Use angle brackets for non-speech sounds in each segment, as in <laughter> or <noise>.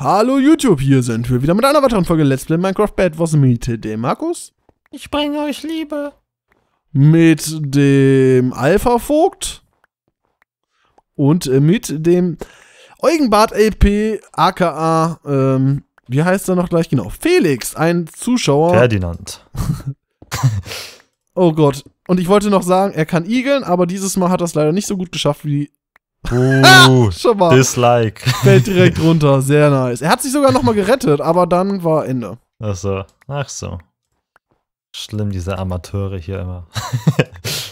Hallo YouTube, hier sind wir wieder mit einer weiteren Folge Let's Play Minecraft Bad Was Miete, dem Markus. Ich bringe euch Liebe. Mit dem Alpha-Vogt. Und äh, mit dem Eugenbart LP, aka, ähm, wie heißt er noch gleich genau? Felix, ein Zuschauer. Ferdinand. <laughs> oh Gott. Und ich wollte noch sagen, er kann igeln, aber dieses Mal hat er es leider nicht so gut geschafft wie Oh, <laughs> schon mal. Dislike. Fällt direkt <laughs> runter. Sehr nice. Er hat sich sogar nochmal gerettet, aber dann war Ende. Ach so. Ach so. Schlimm, diese Amateure hier immer. <laughs>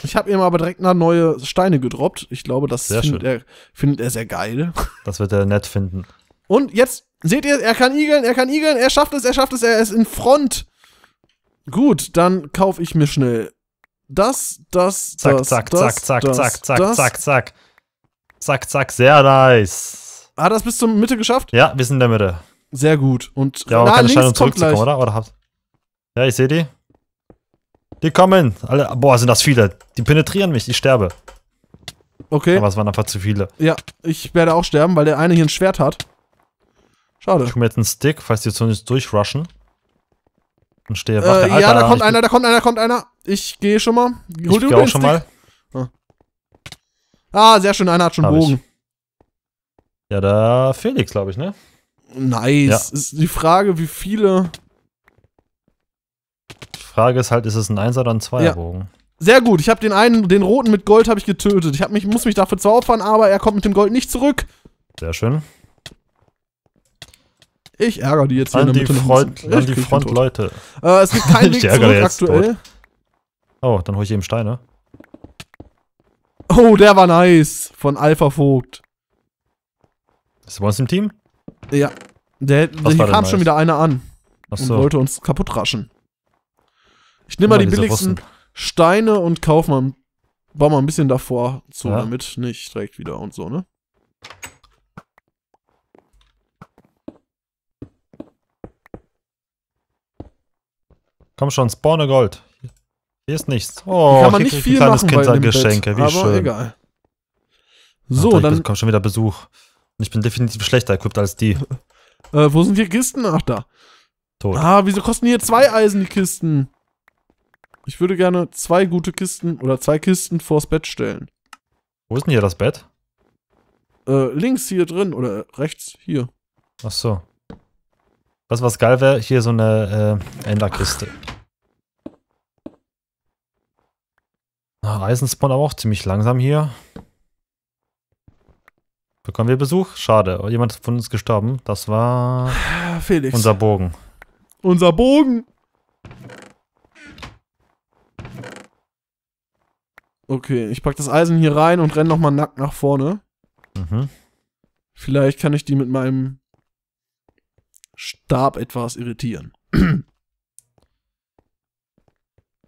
ich habe ihm aber direkt nach neue Steine gedroppt. Ich glaube, das findet er, findet er, sehr geil. Das wird er nett finden. Und jetzt seht ihr, er kann igeln, er kann igeln, er schafft es, er schafft es, er ist in Front. Gut, dann kaufe ich mir schnell das, das, zack, das, zack, das, zack, zack, das, zack, zack, zack, zack, zack. Zack, zack, sehr nice. Hat das bis zur Mitte geschafft? Ja, wir sind in der Mitte. Sehr gut. Und ja, aber na, keine Scheidung zurückzukommen, oder? oder habt... Ja, ich sehe die. Die kommen. Alle, boah, sind das viele. Die penetrieren mich, ich sterbe. Okay. Aber es waren einfach zu viele. Ja, ich werde auch sterben, weil der eine hier ein Schwert hat. Schade. Ich mir jetzt einen Stick, falls die jetzt durchrushen. Und stehe wach. Äh, Alter, ja, da kommt einer, da kommt einer, da kommt einer. Ich gehe schon mal. Hol ich gehe auch schon Stick. mal. Ah, sehr schön, einer hat schon Hab Bogen. Ich. Ja, da Felix, glaube ich, ne? Nice. Ja. Ist die Frage, wie viele. Die Frage ist halt, ist es ein Einser oder ein Zweierbogen? Ja. Sehr gut, ich habe den einen, den roten mit Gold habe ich getötet. Ich hab mich, muss mich dafür zwar opfern, aber er kommt mit dem Gold nicht zurück. Sehr schön. Ich ärgere die jetzt an hier die Front, an die Front Äh, es gibt keinen <laughs> Weg zurück aktuell. Tot. Oh, dann hole ich eben Steine. Oh, der war nice. Von Alpha Vogt. Ist bei uns im Team? Ja. Der, der hier kam nice? schon wieder einer an. Achso. Und wollte uns kaputt raschen. Ich nehme mal die billigsten Russen. Steine und kauf mal, baue mal ein bisschen davor zu, ja. damit nicht direkt wieder und so, ne? Komm schon, spawne Gold. Hier ist nichts. Oh, kann man nicht viel ein kleines machen Kind bei Geschenke, Bett, wie aber schön. egal. So, Ach, da dann kommt schon wieder Besuch. Und ich bin definitiv schlechter equipped als die. <laughs> Äh, wo sind die Kisten? Ach, da. Tot. Ah, wieso kosten hier zwei Eisen die Kisten? Ich würde gerne zwei gute Kisten oder zwei Kisten vors Bett stellen. Wo ist denn hier das Bett? Äh, links hier drin oder rechts hier. Ach so. Was was geil wäre, hier so eine äh, Enderkiste. Ach. Eisen spawnt aber auch ziemlich langsam hier. Bekommen wir Besuch? Schade. Jemand von uns gestorben. Das war ah, Felix. unser Bogen. Unser Bogen! Okay, ich pack das Eisen hier rein und renn nochmal nackt nach vorne. Mhm. Vielleicht kann ich die mit meinem Stab etwas irritieren. <clears throat>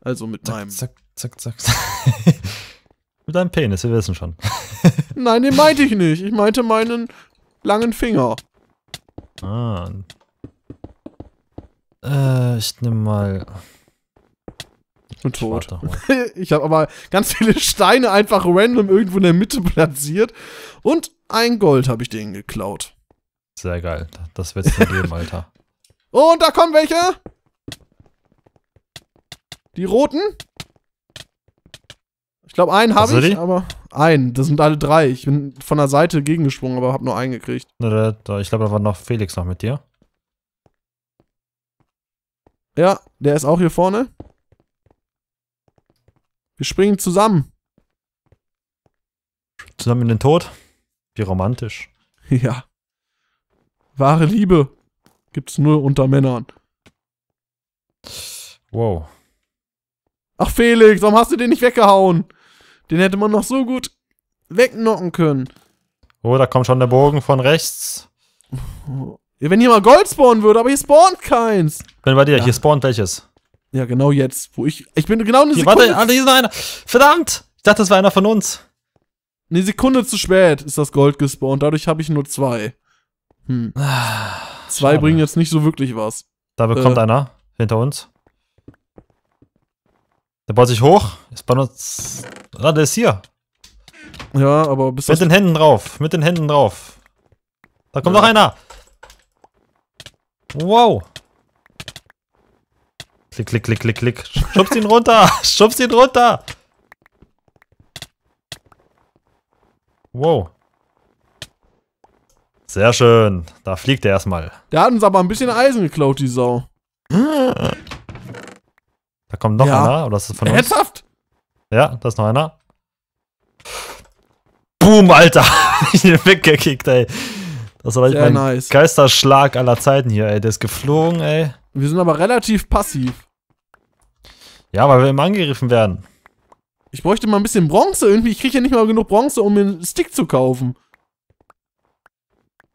also mit zack, meinem zack zack, zack. <laughs> Mit deinem Penis, wir wissen schon. <laughs> Nein, den meinte ich nicht. Ich meinte meinen langen Finger. Ah. Äh, ich nehme mal. Und tot. <laughs> ich habe aber ganz viele Steine einfach random irgendwo in der Mitte platziert. Und ein Gold habe ich denen geklaut. Sehr geil. Das wird's dir geben, Alter. Und da kommen welche! Die roten? Ich glaube, einen habe ich, aber einen. Das sind alle drei. Ich bin von der Seite gegengesprungen, aber habe nur einen gekriegt. Ich glaube, da war noch Felix noch mit dir. Ja, der ist auch hier vorne. Wir springen zusammen. Zusammen in den Tod? Wie romantisch. <laughs> Ja. Wahre Liebe gibt es nur unter Männern. Wow. Ach Felix, warum hast du den nicht weggehauen? Den hätte man noch so gut wegnocken können. Oh, da kommt schon der Bogen von rechts. Wenn hier mal Gold spawnen würde, aber hier spawnt keins. Bin bei dir, ja. hier spawnt welches? Ja, genau jetzt, wo ich. Ich bin genau eine hier, Sekunde. Warte, also hier ist noch einer. Verdammt! Ich dachte, das war einer von uns. Eine Sekunde zu spät ist das Gold gespawnt. Dadurch habe ich nur zwei. Hm. Ah, zwei schade. bringen jetzt nicht so wirklich was. Da bekommt äh, einer hinter uns. Der baut sich hoch. Ist bei uns Ah, der ist hier. Ja, aber bis Mit den Händen drauf, mit den Händen drauf. Da kommt ja. noch einer. Wow. Klick, klick, klick, klick, klick. Schubst ihn runter. <laughs> Schubst ihn runter. Wow. Sehr schön. Da fliegt er erstmal. Der hat uns aber ein bisschen Eisen geklaut, die Sau. Da kommt noch ja. einer, oder ist das von uns? Ernsthaft? Ja, da ist noch einer. Boom, Alter. <laughs> ich den weggekickt, ey. Das war Sehr mein nice. Geisterschlag aller Zeiten hier, ey. Der ist geflogen, ey. Wir sind aber relativ passiv. Ja, weil wir immer angegriffen werden. Ich bräuchte mal ein bisschen Bronze irgendwie. Ich kriege ja nicht mal genug Bronze, um mir einen Stick zu kaufen.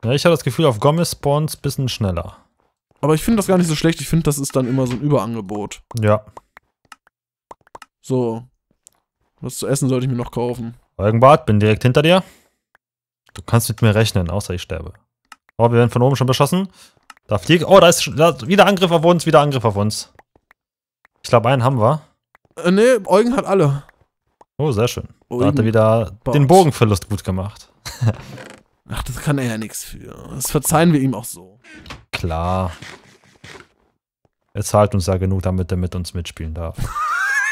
Ja, ich habe das Gefühl, auf Gomez spawns ein bisschen schneller. Aber ich finde das gar nicht so schlecht. Ich finde, das ist dann immer so ein Überangebot. Ja. So. Was zu essen sollte ich mir noch kaufen? Eugenbart, bin direkt hinter dir. Du kannst mit mir rechnen, außer ich sterbe. Oh, wir werden von oben schon beschossen. Da fliegt. Oh, da ist schon, da, wieder Angriff auf uns, wieder Angriff auf uns. Ich glaube, einen haben wir. Äh, nee, Eugen hat alle. Oh, sehr schön. da hat er wieder Bart. den Bogenverlust gut gemacht. Ach, das kann er ja nichts für. Das verzeihen wir ihm auch so. Klar. Er zahlt uns ja genug, damit er mit uns mitspielen darf.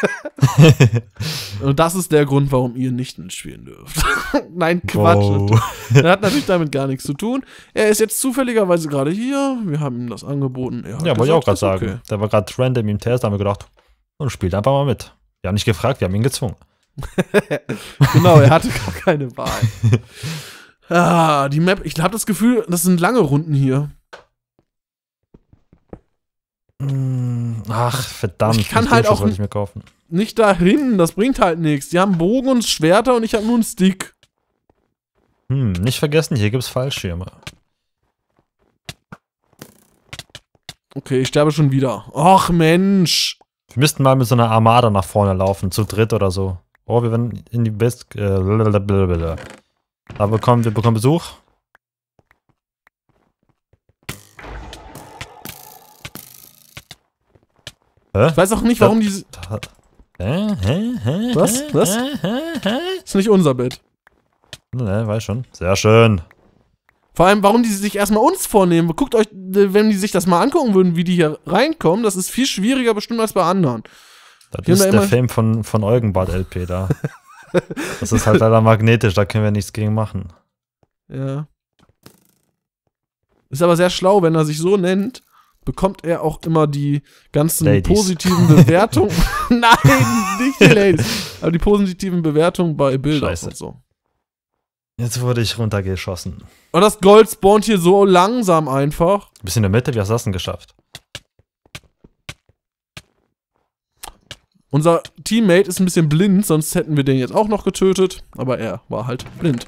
<laughs> und das ist der Grund, warum ihr nicht mitspielen dürft. <laughs> Nein, Quatsch. Wow. Er hat natürlich damit gar nichts zu tun. Er ist jetzt zufälligerweise gerade hier. Wir haben ihm das angeboten. ja, wollte ich auch gerade sagen. Okay. Der war gerade random im Test, da haben wir gedacht, und spielt einfach mal mit. Wir haben nicht gefragt, wir haben ihn gezwungen. <laughs> genau, er hatte gar keine Wahl. Ah, die Map, ich habe das Gefühl, das sind lange Runden hier. Mm, ach, verdammt. Ich kann halt auch nicht, nicht dahin, das bringt halt nichts. Die haben Bogen und Schwerter und ich habe nur einen Stick. Hm, nicht vergessen, hier gibt's Fallschirme. Okay, ich sterbe schon wieder. Och, Mensch. Wir müssten mal mit so einer Armada nach vorne laufen, zu dritt oder so. Oh, wir werden in die Best... Äh, da bekommen, wir bekommen Besuch. Hä? Ich weiß auch nicht, warum diese... Was? Was? Ist nicht unser Bett. Hm, ne, weiß schon. Sehr schön. Vor allem, warum die sich erstmal uns vornehmen. Guckt euch, äh, wenn die sich das mal angucken würden, wie die hier reinkommen, das ist viel schwieriger bestimmt als bei anderen. Das die ist da der Fame von, von Eugenbart LP da. <laughs> das ist halt leider magnetisch, da können wir nichts gegen machen. Ja. Ist aber sehr schlau, wenn er sich so nennt bekommt er auch immer die ganzen Ladies. positiven <laughs> Bewertungen. <laughs> Nein, nicht die Ladies. Aber die positiven Bewertungen bei Bildern und so. Jetzt wurde ich runtergeschossen. Und das Gold spawnt hier so langsam einfach. Bisschen in der Mitte, wie hast du das denn geschafft? Unser Teammate ist ein bisschen blind, sonst hätten wir den jetzt auch noch getötet. Aber er war halt blind.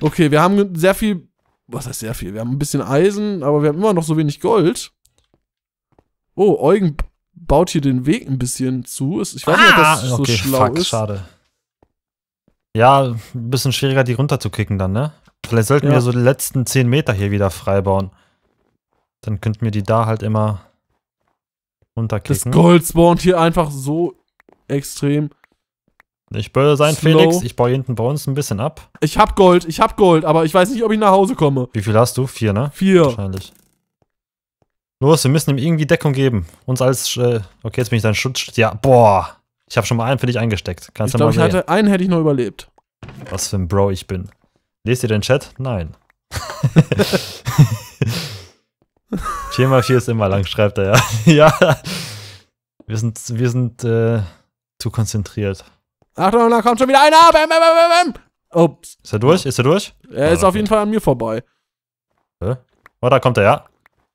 Okay, wir haben sehr viel. Was heißt sehr viel? Wir haben ein bisschen Eisen, aber wir haben immer noch so wenig Gold oh, Eugen baut hier den Weg ein bisschen zu. Ich weiß ah, nicht, ob das ah, okay, so schlau fuck, ist. schade. Ja, ein bisschen schwieriger, die runterzukicken dann, ne? Vielleicht sollten ja. wir so die letzten 10 Meter hier wieder freibauen. Dann könnten wir die da halt immer runterkicken. Das Gold spawnt hier einfach so extrem. Ich böse sein, Slow. Felix. Ich baue hinten bei uns ein bisschen ab. Ich hab Gold, ich hab Gold, aber ich weiß nicht, ob ich nach Hause komme. Wie viel hast du? Vier, ne? Vier. Wahrscheinlich. Los, wir müssen ihm irgendwie Deckung geben. Uns als. Äh, okay, jetzt bin ich dein Schutz. Ja, boah. Ich habe schon mal einen für dich eingesteckt. Kannst ich glaube, ich hatte einen hätte ich noch überlebt. Was für ein Bro ich bin. Lest ihr den Chat? Nein. 4 x 4 ist immer lang, schreibt er ja. <laughs> ja. Wir sind, wir sind äh, zu konzentriert. Achtung, da kommt schon wieder einer. Bam, bam, bam, bam. Ups. Ist er durch? Ist er durch? Er ist ah, auf jeden Fall an mir vorbei. Hä? Oh, da kommt er, ja.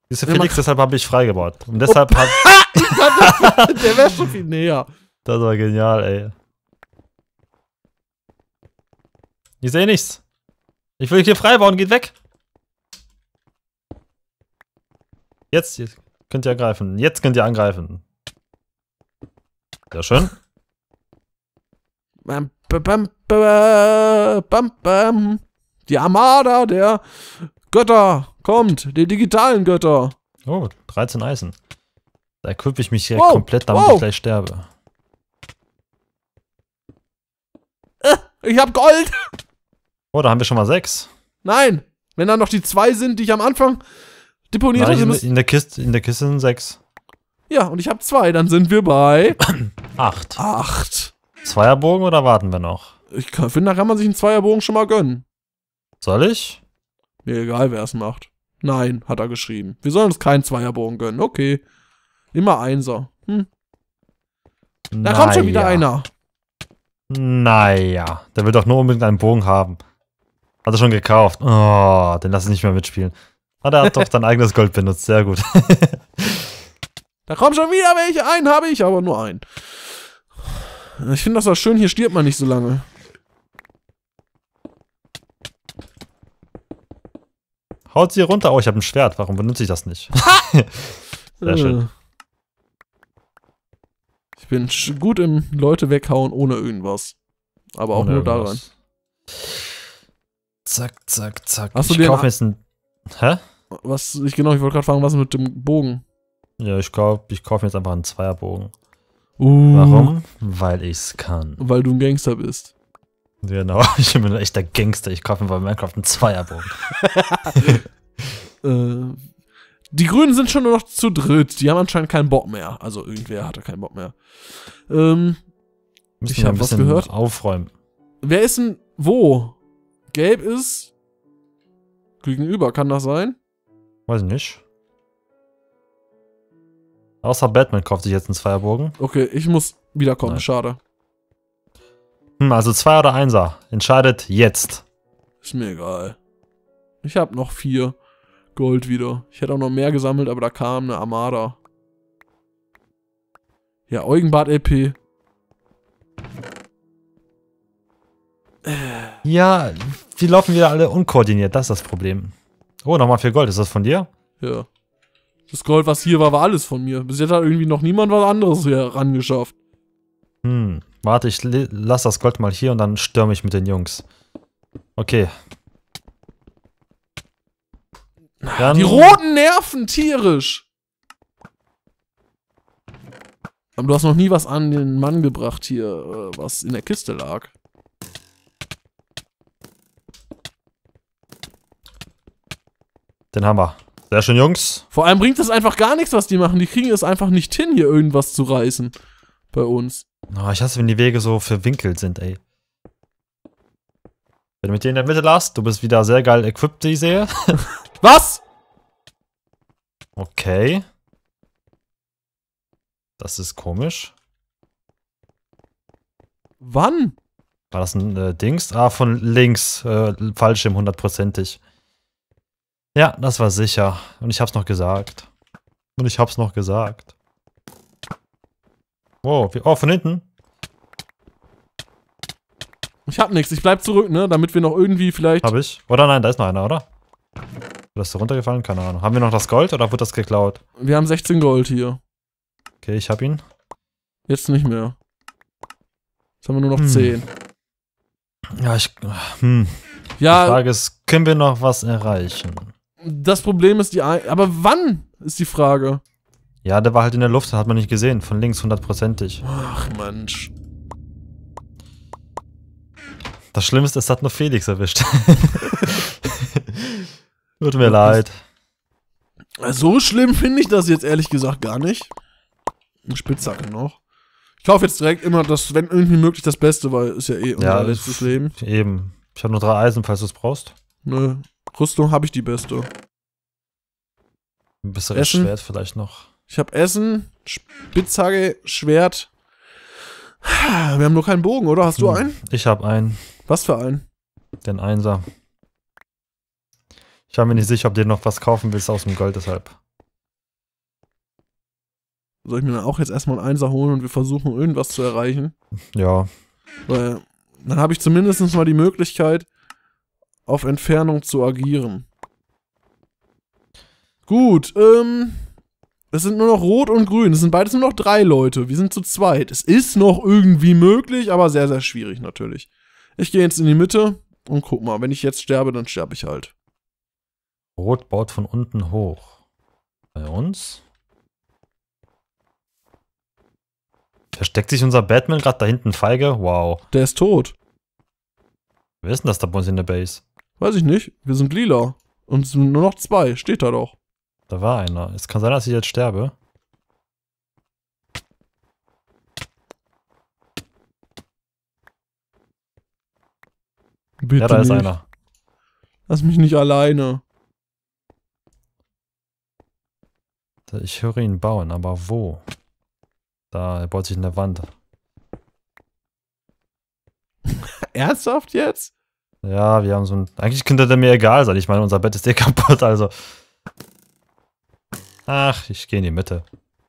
Ist ja Felix, deshalb habe ich freigebaut. Und deshalb oh, hat. <laughs> der wäre schon viel näher. Das war genial, ey. Ich sehe nichts. Ich will hier freibauen, geht weg. Jetzt, jetzt könnt ihr angreifen. Jetzt könnt ihr angreifen. Sehr schön. Bam, bam, bam, bam, bam. Die Armada der Götter, kommt, die digitalen Götter. Oh, 13 Eisen. Da equippe ich mich hier wow, komplett, damit wow. ich gleich sterbe. Äh, ich hab Gold! Oh, da haben wir schon mal sechs. Nein, wenn da noch die zwei sind, die ich am Anfang deponiert habe. In, in, der Kiste, in der Kiste sind sechs. Ja, und ich habe zwei, dann sind wir bei... <clears throat> Acht. Acht. Zweierbogen oder warten wir noch? Ich finde, da kann man sich einen Zweierbogen schon mal gönnen. Soll ich? Mir egal, wer es macht. Nein, hat er geschrieben. Wir sollen uns keinen Zweierbogen gönnen. Okay. Immer Einser. Hm. Da naja. kommt schon wieder einer. Naja, der will doch nur unbedingt einen Bogen haben. Hat er schon gekauft. Oh, den lass ich nicht mehr mitspielen. Ah, der hat doch dein <laughs> eigenes Gold benutzt. Sehr gut. <laughs> da kommen schon wieder welche. Einen habe ich, aber nur einen. Ich finde das auch schön, hier stirbt man nicht so lange. Haut sie runter. Oh, ich habe ein Schwert. Warum benutze ich das nicht? <laughs> Sehr schön. Äh. Ich bin gut im Leute weghauen ohne irgendwas. Aber auch ohne nur daran. Zack, zack, zack. Hast ich kaufe jetzt ein. Hä? Was? Ich genau, ich wollte gerade fragen, was ist mit dem Bogen? Ja, ich kaufe ich kauf mir jetzt einfach einen Zweierbogen. Uh. Warum? Weil ich's kann. Weil du ein Gangster bist. Genau, <laughs> ich bin ein echter Gangster. Ich kaufe mir bei Minecraft einen Zweierbogen. <laughs> Äh, die Grünen sind schon nur noch zu dritt. Die haben anscheinend keinen Bock mehr. Also irgendwer hatte keinen Bock mehr. Ähm, ich habe was gehört. Aufräumen. Wer ist denn wo? Gelb ist gegenüber, kann das sein? Weiß ich nicht. Außer Batman kauft sich jetzt einen Zweierbogen. Okay, ich muss wiederkommen, Nein. schade. Hm, also 2 oder 1er. Entscheidet jetzt. Ist mir egal. Ich hab noch 4 Gold wieder. Ich hätte auch noch mehr gesammelt, aber da kam eine Armada. Ja, Eugenbart LP. Ja, die laufen wieder alle unkoordiniert. Das ist das Problem. Oh, nochmal 4 Gold. Ist das von dir? Ja. Das Gold, was hier war, war alles von mir. Bis jetzt hat irgendwie noch niemand was anderes hier rangeschafft. Hm, warte, ich lass das Gold mal hier und dann stürme ich mit den Jungs. Okay. Ah, dann Die roten Nerven tierisch. Aber du hast noch nie was an den Mann gebracht hier, äh, was in der Kiste lag. Den haben wir. Sehr schön, Jungs. Vor allem bringt es einfach gar nichts, was die machen. Die kriegen es einfach nicht hin, hier irgendwas zu reißen. Bei uns. Oh, ich hasse, wenn die Wege so verwinkelt sind, ey. Wenn du mit dir in der Mitte lasst, du bist wieder sehr geil equipped, ich sehe. <laughs> Was? Okay. Das ist komisch. Wann? War das ein äh, Dings? Ah, von links. Äh, Fallschirm hundertprozentig. Ja, das war sicher. Und ich hab's noch gesagt. Und ich hab's noch gesagt. Wow, oh, von hinten? Ich hab nichts, ich bleib zurück, ne? Damit wir noch irgendwie vielleicht. Hab ich. Oder nein, da ist noch einer, oder? Oder ist du runtergefallen? Keine Ahnung. Haben wir noch das Gold oder wird das geklaut? Wir haben 16 Gold hier. Okay, ich hab ihn. Jetzt nicht mehr. Jetzt haben wir nur noch hm. 10. Ja, ich. Hm. Ja. Die Frage ist, können wir noch was erreichen? Das Problem ist die. Ein aber wann ist die Frage? Ja, der war halt in der Luft, hat man nicht gesehen. Von links hundertprozentig. Ach, Mensch. Das Schlimmste ist, es hat nur Felix erwischt. <laughs> Tut mir leid. So schlimm finde ich das jetzt ehrlich gesagt gar nicht. Eine Spitzhacke noch. Ich kaufe jetzt direkt immer das, wenn irgendwie möglich, das Beste, weil ist ja eh unser ja, letztes Leben. Eben. Ich habe nur drei Eisen, falls du es brauchst. Nö. Rüstung habe ich die beste. Ein besseres Schwert vielleicht noch. Ich habe Essen, Spitzhacke, Schwert. Wir haben nur keinen Bogen, oder? Hast du hm, einen? Ich habe einen. Was für einen? Den Einser. Ich war mir nicht sicher, ob du dir noch was kaufen willst aus dem Gold, deshalb. Soll ich mir dann auch jetzt erstmal einen Einser holen und wir versuchen, irgendwas zu erreichen? Ja. Weil dann habe ich zumindest mal die Möglichkeit, auf Entfernung zu agieren. Gut, ähm. Das sind nur noch Rot und Grün. Das sind beides nur noch drei Leute. Wir sind zu zweit. Es ist noch irgendwie möglich, aber sehr, sehr schwierig natürlich. Ich gehe jetzt in die Mitte und guck mal. Wenn ich jetzt sterbe, dann sterbe ich halt. Rot baut von unten hoch. Bei uns. Versteckt sich unser Batman gerade da hinten feige? Wow. Der ist tot. Wer ist denn das da bei uns in der Base? Weiß ich nicht. Wir sind lila. Und es sind nur noch zwei. Steht da doch. Da war einer. Es kann sein, dass ich jetzt sterbe. Bitte ja, da ist einer. Lass mich nicht alleine. Ich höre ihn bauen, aber wo? Da, er baut sich in der Wand. <laughs> Ernsthaft jetzt? Ja, wir haben so ein. Eigentlich könnte der mir egal sein. Ich meine, unser Bett ist eh <laughs> kaputt, also. Ach, ich gehe in die Mitte.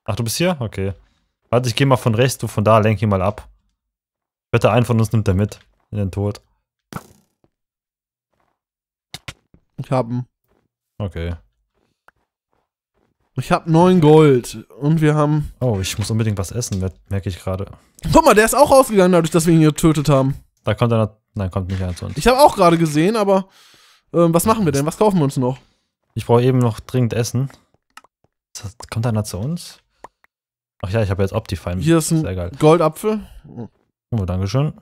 Ach, du bist hier? Okay. Warte, ich gehe mal von rechts, du von da, lenk ihn mal ab. Bitte, einen von uns nimmt er mit. In den Tod. Ich hab'n. Okay. Ich hab neun Gold und wir haben... Oh, ich muss unbedingt was essen, merke ich gerade. Guck mal, der ist auch ausgegangen dadurch, dass wir ihn getötet haben. Da kommt er... Nein, kommt nicht einer zu uns. Ich habe auch gerade gesehen, aber... Ähm, was machen wir denn? Was kaufen wir uns noch? Ich brauche eben noch dringend Essen kommt einer zu uns? Ach ja, ich habe jetzt Optifine. Hier ist ein Goldapfel. Oh, Dankeschön.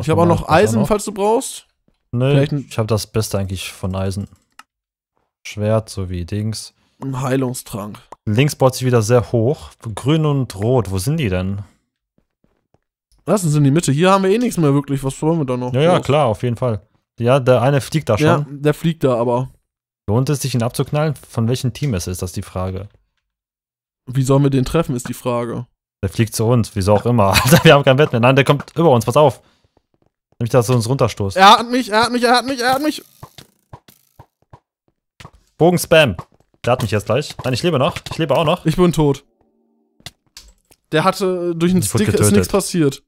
ich habe auch noch Eisen, noch. falls du brauchst. Nö, nee, ich habe das Beste eigentlich von Eisen. Schwert sowie Dings. Ein Heilungstrank. Links baut sich wieder sehr hoch. Grün und Rot, wo sind die denn? Lassen sie in die Mitte. Hier haben wir eh nichts mehr wirklich. Was wollen wir da noch? Ja, ja, klar, auf jeden Fall. Ja, der eine fliegt da schon. Ja, der fliegt da, aber Lohnt es sich, ihn abzuknallen? Von welchem Team es ist, das ist die Frage. Wie sollen wir den treffen, ist die Frage. Der fliegt zu uns, wieso auch immer. <laughs> Alter, wir haben kein Bett mehr. Nein, der kommt über uns, pass auf. Nämlich, dass er uns runterstoßt. Er hat mich, er hat mich, er hat mich, er hat mich. Bogenspam. Der hat mich jetzt gleich. Nein, ich lebe noch. Ich lebe auch noch. Ich bin tot. Der hatte, äh, durch einen Stick ist nichts passiert.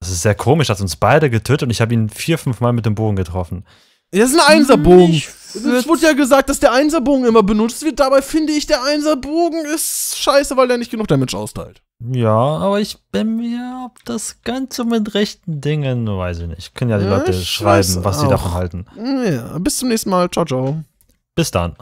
Das ist sehr komisch, hat uns beide getötet und ich habe ihn vier, fünf Mal mit dem Bogen getroffen. Das ist ein Einserbogen. Ich es wurde ja gesagt, dass der Einserbogen immer benutzt wird. Dabei finde ich, der Einserbogen ist scheiße, weil der nicht genug Damage austeilt. Ja, aber ich bin mir ob das Ganze mit rechten Dingen, weiß ich nicht. Können ja die ja, Leute schreiben, was sie davon halten. Ja, bis zum nächsten Mal. Ciao, ciao. Bis dann.